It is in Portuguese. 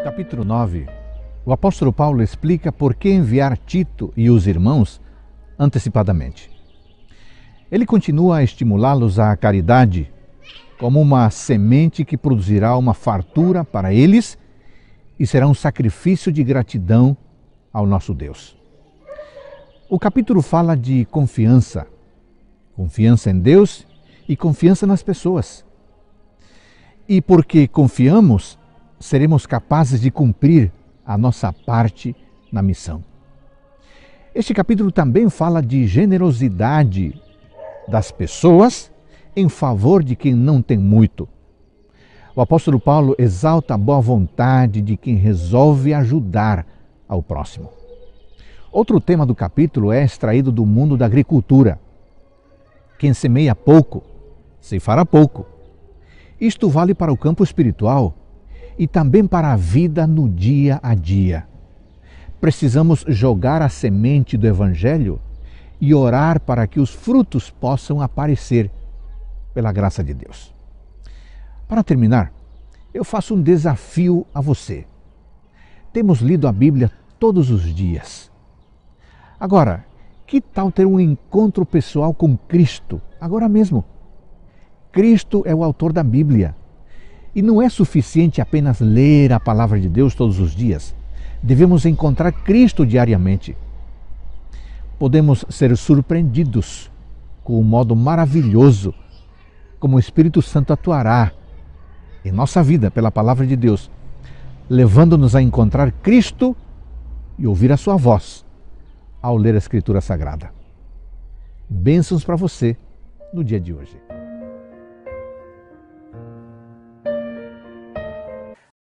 No capítulo 9, o apóstolo Paulo explica por que enviar Tito e os irmãos antecipadamente. Ele continua a estimulá-los à caridade como uma semente que produzirá uma fartura para eles e será um sacrifício de gratidão ao nosso Deus. O capítulo fala de confiança, confiança em Deus e confiança nas pessoas. E porque confiamos, seremos capazes de cumprir a nossa parte na missão. Este capítulo também fala de generosidade das pessoas em favor de quem não tem muito. O apóstolo Paulo exalta a boa vontade de quem resolve ajudar ao próximo. Outro tema do capítulo é extraído do mundo da agricultura. Quem semeia pouco, se fará pouco. Isto vale para o campo espiritual, e também para a vida no dia a dia. Precisamos jogar a semente do Evangelho e orar para que os frutos possam aparecer, pela graça de Deus. Para terminar, eu faço um desafio a você. Temos lido a Bíblia todos os dias. Agora, que tal ter um encontro pessoal com Cristo agora mesmo? Cristo é o autor da Bíblia. E não é suficiente apenas ler a palavra de Deus todos os dias. Devemos encontrar Cristo diariamente. Podemos ser surpreendidos com o modo maravilhoso como o Espírito Santo atuará em nossa vida pela palavra de Deus, levando-nos a encontrar Cristo e ouvir a sua voz ao ler a Escritura Sagrada. Bênçãos para você no dia de hoje.